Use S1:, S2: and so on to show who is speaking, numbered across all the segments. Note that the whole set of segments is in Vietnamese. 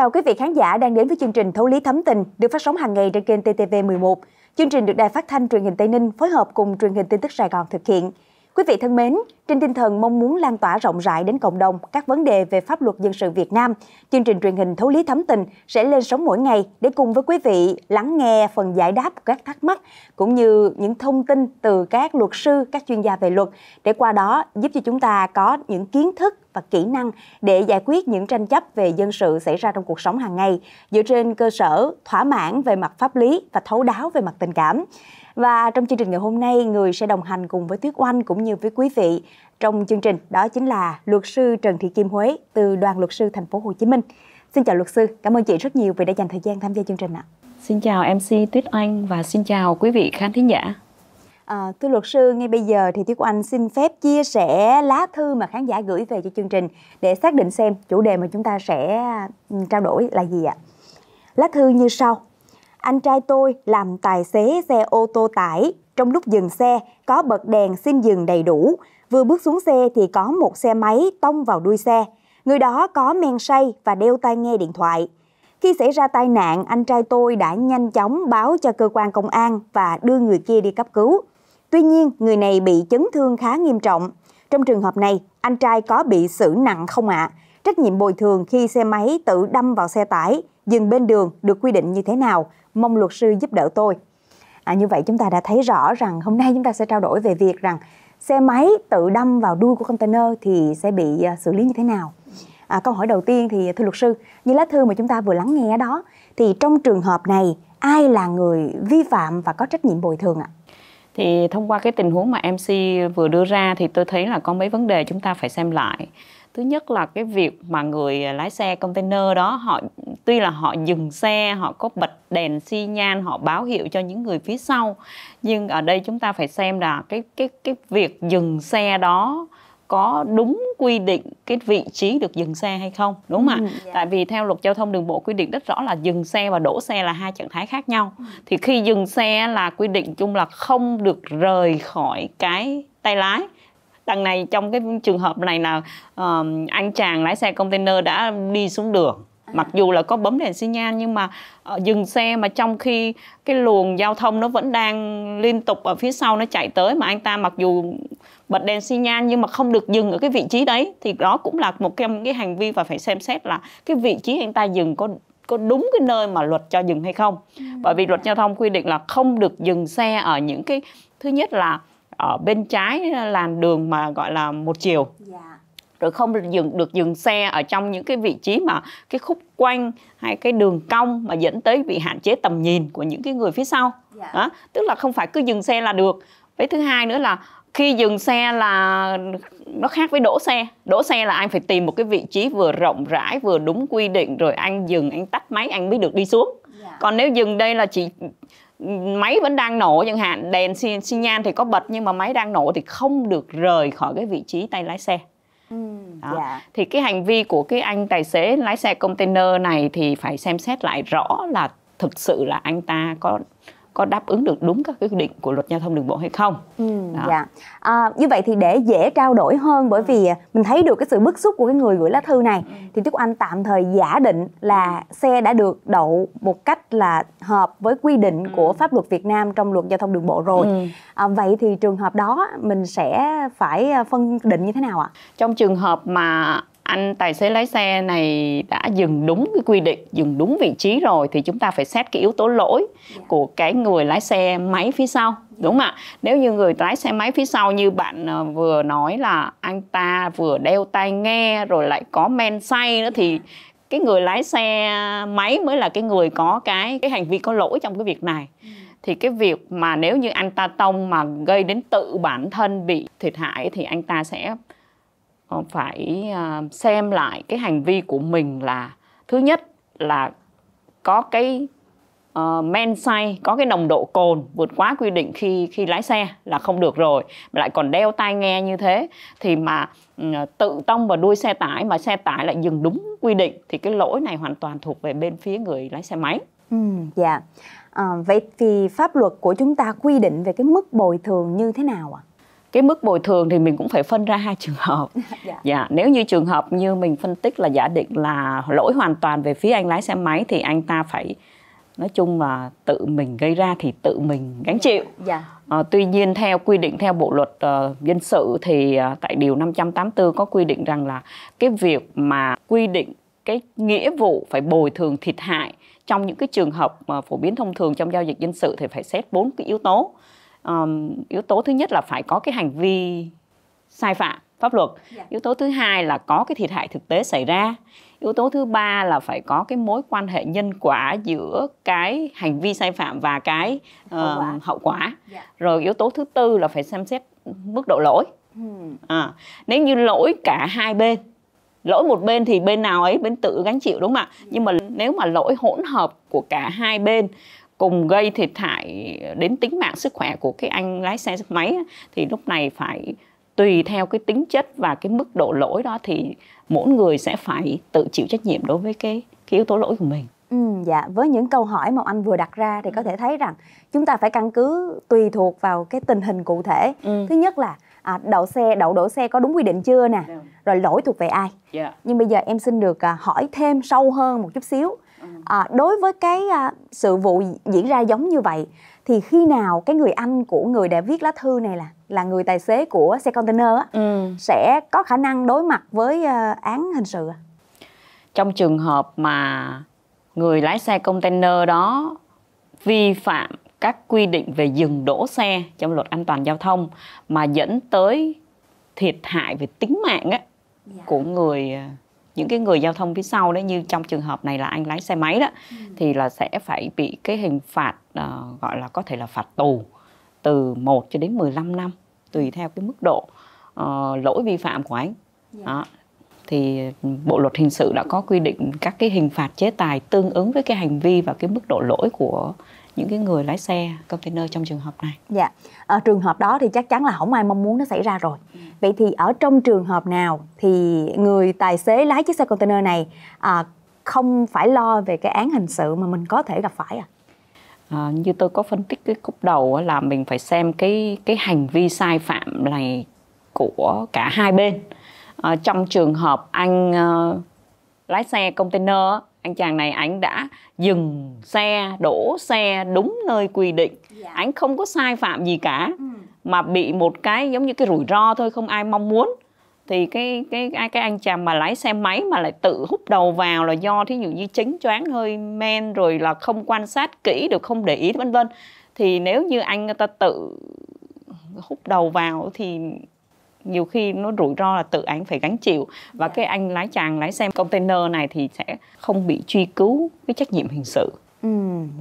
S1: chào quý vị khán giả đang đến với chương trình Thấu lý thấm tình được phát sóng hàng ngày trên kênh TTV11. Chương trình được Đài Phát thanh Truyền hình Tây Ninh phối hợp cùng Truyền hình tin tức Sài Gòn thực hiện. Quý vị thân mến, trên tinh thần mong muốn lan tỏa rộng rãi đến cộng đồng các vấn đề về pháp luật dân sự Việt Nam, chương trình truyền hình Thấu lý thấm tình sẽ lên sóng mỗi ngày để cùng với quý vị lắng nghe phần giải đáp các thắc mắc cũng như những thông tin từ các luật sư, các chuyên gia về luật để qua đó giúp cho chúng ta có những kiến thức và kỹ năng để giải quyết những tranh chấp về dân sự xảy ra trong cuộc sống hàng ngày dựa trên cơ sở thỏa mãn về mặt pháp lý và thấu đáo về mặt tình cảm. Và trong chương trình ngày hôm nay, người sẽ đồng hành cùng với Tuyết Oanh cũng như với quý vị trong chương trình đó chính là luật sư Trần Thị Kim Huế từ Đoàn Luật sư Thành phố Hồ Chí Minh. Xin chào luật sư, cảm ơn chị rất nhiều vì đã dành thời gian tham gia chương trình ạ. Xin
S2: chào MC Tuyết Oanh và xin chào quý vị khán thính giả.
S1: À, thưa luật sư, ngay bây giờ thì Tuyết Oanh xin phép chia sẻ lá thư mà khán giả gửi về cho chương trình để xác định xem chủ đề mà chúng ta sẽ ừ, trao đổi là gì ạ. Lá thư như sau. Anh trai tôi làm tài xế xe ô tô tải. Trong lúc dừng xe, có bật đèn xin dừng đầy đủ. Vừa bước xuống xe thì có một xe máy tông vào đuôi xe. Người đó có men say và đeo tai nghe điện thoại. Khi xảy ra tai nạn, anh trai tôi đã nhanh chóng báo cho cơ quan công an và đưa người kia đi cấp cứu. Tuy nhiên, người này bị chấn thương khá nghiêm trọng. Trong trường hợp này, anh trai có bị xử nặng không ạ? À? Trách nhiệm bồi thường khi xe máy tự đâm vào xe tải, dừng bên đường được quy định như thế nào? mong luật sư giúp đỡ tôi. À, như vậy chúng ta đã thấy rõ rằng hôm nay chúng ta sẽ trao đổi về việc rằng xe máy tự đâm vào đuôi của container thì sẽ bị à, xử lý như thế nào. À, câu hỏi đầu tiên thì thưa luật sư, như lá thư mà chúng ta vừa lắng nghe đó, thì trong trường hợp này ai là người vi phạm và có trách nhiệm bồi thường ạ?
S2: Thì thông qua cái tình huống mà MC vừa đưa ra thì tôi thấy là có mấy vấn đề chúng ta phải xem lại thứ nhất là cái việc mà người à, lái xe container đó họ tuy là họ dừng xe họ có bật đèn xi nhan họ báo hiệu cho những người phía sau nhưng ở đây chúng ta phải xem là cái cái cái việc dừng xe đó có đúng quy định cái vị trí được dừng xe hay không đúng không ạ ừ, yeah. Dạ. tại vì theo luật giao thông đường bộ quy định rất rõ là dừng xe và đổ xe là hai trạng thái khác nhau ừ. thì khi dừng xe là quy định chung là không được rời khỏi cái tay lái đằng này trong cái trường hợp này là uh, anh chàng lái xe container đã đi xuống đường à. mặc dù là có bấm đèn xi nhan nhưng mà uh, dừng xe mà trong khi cái luồng giao thông nó vẫn đang liên tục ở phía sau nó chạy tới mà anh ta mặc dù bật đèn xi nhan nhưng mà không được dừng ở cái vị trí đấy thì đó cũng là một trong cái hành vi và phải xem xét là cái vị trí anh ta dừng có có đúng cái nơi mà luật cho dừng hay không ừ. bởi vì luật giao thông quy định là không được dừng xe ở những cái thứ nhất là ở bên trái làn đường mà gọi là một chiều yeah. Dạ. rồi không được dừng được dừng xe ở trong những cái vị trí mà cái khúc quanh hay cái đường cong mà dẫn tới bị hạn chế tầm nhìn của những cái người phía sau yeah. Dạ. đó tức là không phải cứ dừng xe là được với thứ hai nữa là khi dừng xe là nó khác với đỗ xe đỗ xe là anh phải tìm một cái vị trí vừa rộng rãi vừa đúng quy định rồi anh dừng anh tắt máy anh mới được đi xuống yeah. Dạ. còn nếu dừng đây là chỉ máy vẫn đang nổ chẳng hạn đèn xi, xi nhan thì có bật nhưng mà máy đang nổ thì không được rời khỏi cái vị trí tay lái xe Ừ, Đó. Dạ. thì cái hành vi của cái anh tài xế lái xe container này thì phải xem xét lại rõ là thực sự là anh ta có có đáp ứng được đúng các quy định của luật giao thông đường bộ hay không.
S1: Ừ, dạ. À, như vậy thì để dễ trao đổi hơn bởi ừ. vì à, mình thấy được cái sự bức xúc của cái người gửi lá thư này ừ. thì Trúc Anh tạm thời giả định là ừ. xe đã được đậu một cách là hợp với quy định của pháp luật Việt Nam trong luật giao thông đường bộ rồi. Ừ. À, vậy thì trường hợp đó mình sẽ phải à, phân định như thế nào ạ? Trong trường hợp mà anh tài xế lái xe
S2: này đã dừng đúng cái quy định dừng đúng vị trí rồi thì chúng ta phải xét cái yếu tố lỗi dạ. của cái người lái xe máy phía sau dạ. đúng không ạ nếu như người lái xe máy phía sau như bạn ờ, vừa nói là anh ta vừa đeo tai nghe rồi lại có men say nữa thì dạ. cái người lái xe máy mới là cái người có cái cái hành vi có lỗi trong cái việc này ừ. thì cái việc mà nếu như anh ta tông mà gây đến tự bản thân bị thiệt hại thì anh ta sẽ Ờ, phải à, xem lại cái hành vi của mình là thứ nhất là có cái uh, men say có cái nồng độ cồn vượt quá quy định khi khi lái xe là không được rồi lại còn đeo tai nghe như thế thì mà ừ, tự tông vào đuôi xe tải mà xe tải lại dừng đúng quy định thì cái lỗi này hoàn toàn thuộc về bên phía người lái xe máy.
S1: Ừ, dạ. À, vậy thì pháp luật của chúng ta quy định về cái mức bồi thường như thế nào ạ? À? cái
S2: mức bồi thường thì mình cũng phải phân ra hai trường hợp dạ. dạ nếu như trường hợp như mình phân tích là giả định là lỗi hoàn toàn về phía anh lái xe máy thì anh ta phải nói chung là tự mình gây ra thì tự mình gánh chịu dạ. à, tuy nhiên theo quy định theo bộ luật uh, dân sự thì uh, tại điều 584 có quy định rằng là cái việc mà quy định cái nghĩa vụ phải bồi thường thiệt hại trong những cái trường hợp mà phổ biến thông thường trong giao dịch dân sự thì phải xét bốn cái yếu tố um, yếu tố thứ nhất là phải có cái hành vi sai phạm pháp luật yeah. Dạ. yếu tố thứ hai là có cái thiệt hại thực tế xảy ra yếu tố thứ ba là phải có cái mối quan hệ nhân quả giữa cái hành vi sai phạm và cái uh, hậu quả, hậu quả. Yeah. Dạ. rồi yếu tố thứ tư là phải xem xét mức độ lỗi hmm. à, nếu như lỗi cả hai bên lỗi một bên thì bên nào ấy bên tự gánh chịu đúng không ạ dạ. nhưng mà nếu mà lỗi hỗn hợp của cả hai bên cùng gây thiệt hại đến tính mạng sức khỏe của cái anh lái xe máy thì lúc này phải tùy theo cái tính chất và cái mức độ lỗi đó thì mỗi người sẽ phải
S1: tự chịu trách nhiệm đối với cái, cái yếu tố lỗi của mình. Ừ, dạ với những câu hỏi mà anh vừa đặt ra thì có thể thấy rằng chúng ta phải căn cứ tùy thuộc vào cái tình hình cụ thể ừ. thứ nhất là à, đậu xe đậu đổ xe có đúng quy định chưa nè dạ. rồi lỗi thuộc về ai yeah. Dạ. nhưng bây giờ em xin được à, hỏi thêm sâu hơn một chút xíu à, đối với cái à, sự vụ diễn ra giống như vậy thì khi nào cái người anh của người đã viết lá thư này là là người tài xế của xe container á, ừ. sẽ có khả năng đối mặt với à, án hình sự
S2: trong trường hợp mà người lái xe container đó vi phạm các quy định về dừng đỗ xe trong luật an toàn giao thông mà dẫn tới thiệt hại về tính mạng ấy, dạ. của người những cái người giao thông phía sau đấy như trong trường hợp này là anh lái xe máy đó ừ. thì là sẽ phải bị cái hình phạt uh, gọi là có thể là phạt tù từ 1 cho đến 15 năm tùy theo cái mức độ uh, lỗi vi phạm của anh. Yeah. Dạ. Đó. Thì Bộ luật hình sự đã có quy định các cái hình phạt chế tài tương ứng với cái hành vi và cái mức độ lỗi của những cái người lái xe container trong trường hợp này
S1: dạ ở ờ, trường hợp đó thì chắc chắn là không ai mong muốn nó xảy ra rồi ừ. vậy thì ở trong trường hợp nào thì người tài xế lái chiếc xe container này à, không phải lo về cái án hình sự mà mình có thể gặp phải à?
S2: À, như tôi có phân tích cái khúc đầu là mình phải xem cái cái hành vi sai phạm này của cả hai bên à, trong trường hợp anh uh, lái xe container anh chàng này anh đã dừng xe đổ xe đúng nơi quy định dạ. anh không có sai phạm gì cả ừ. mà bị một cái giống như cái rủi ro thôi không ai mong muốn thì cái cái cái anh chàng mà lái xe máy mà lại tự hút đầu vào là do thí dụ như chính choáng hơi men rồi là không quan sát kỹ được không để ý vân vân thì nếu như anh người ta tự hút đầu vào thì nhiều khi nó rủi ro là tự anh phải gánh chịu và dạ. cái anh lái chàng lái xe container này thì sẽ không bị truy cứu cái trách nhiệm hình sự Ừ,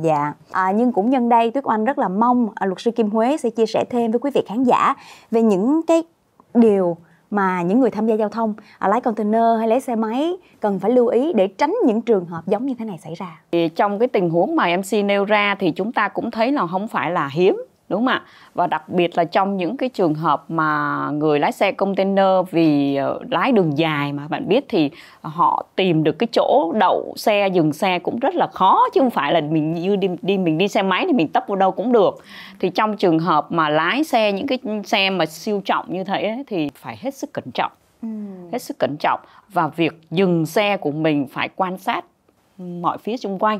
S2: dạ
S1: à, nhưng cũng nhân đây tuyết oanh rất là mong à, luật sư kim huế sẽ chia sẻ thêm với quý vị khán giả về những cái điều mà những người tham gia giao thông à, lái container hay lái xe máy cần phải lưu ý để tránh những trường hợp giống như thế này xảy ra
S2: thì trong cái tình huống mà mc nêu ra thì chúng ta cũng thấy là không phải là hiếm đúng không ạ và đặc biệt là trong những cái trường hợp mà người lái xe container vì ờ, lái đường dài mà bạn biết thì họ tìm được cái chỗ đậu xe dừng xe cũng rất là khó chứ không phải là mình như đi, đi mình đi xe máy thì mình tấp vô đâu cũng được thì trong trường hợp mà lái xe những cái xe mà siêu trọng như thế ấy, thì phải hết sức cẩn trọng hết sức cẩn trọng và việc dừng xe của mình phải quan sát mọi phía xung quanh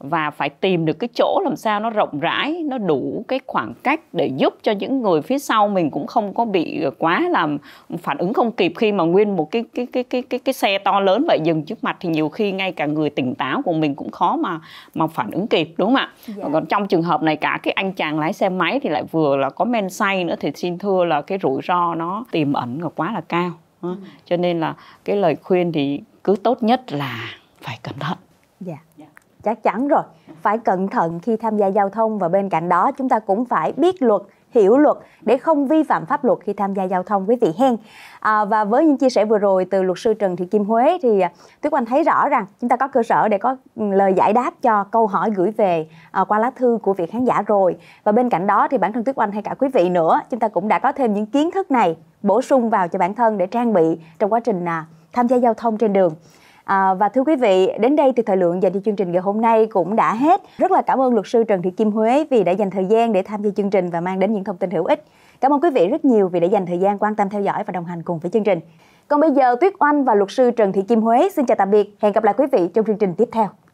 S2: và phải tìm được cái chỗ làm sao nó rộng rãi nó đủ cái khoảng cách để giúp cho những người phía sau mình cũng không có bị quá làm phản ứng không kịp khi mà nguyên một cái cái cái cái cái, cái xe to lớn vậy dừng trước mặt thì nhiều khi ngay cả người tỉnh táo của mình cũng khó mà mà phản ứng kịp đúng không ạ yeah. Dạ. còn trong trường hợp này cả cái anh chàng lái xe máy thì lại vừa là có men say nữa thì xin thưa là cái rủi ro nó tiềm ẩn là quá là cao ừ. cho nên là cái lời khuyên thì cứ tốt nhất là phải cẩn
S1: thận yeah. Dạ. Dạ chắc chắn rồi phải cẩn thận khi tham gia giao thông và bên cạnh đó chúng ta cũng phải biết luật hiểu luật để không vi phạm pháp luật khi tham gia giao thông quý vị hen à, và với những chia sẻ vừa rồi từ luật sư Trần Thị Kim Huế thì à, Tuyết Anh thấy rõ rằng chúng ta có cơ sở để có ừ, lời giải đáp cho câu hỏi gửi về à, qua lá thư của vị khán giả rồi và bên cạnh đó thì bản thân Tuyết Anh hay cả quý vị nữa chúng ta cũng đã có thêm những kiến thức này bổ sung vào cho bản thân để trang bị trong quá trình à, tham gia giao thông trên đường À, và thưa quý vị, đến đây thì thời lượng dành cho chương trình ngày hôm nay cũng đã hết. Rất là cảm ơn luật sư Trần Thị Kim Huế vì đã dành thời gian để tham gia chương trình và mang đến những thông tin hữu ích. Cảm ơn quý vị rất nhiều vì đã dành thời gian quan tâm theo dõi và đồng hành cùng với chương trình. Còn bây giờ, Tuyết Oanh và luật sư Trần Thị Kim Huế xin chào tạm biệt. Hẹn gặp lại quý vị trong chương trình tiếp theo.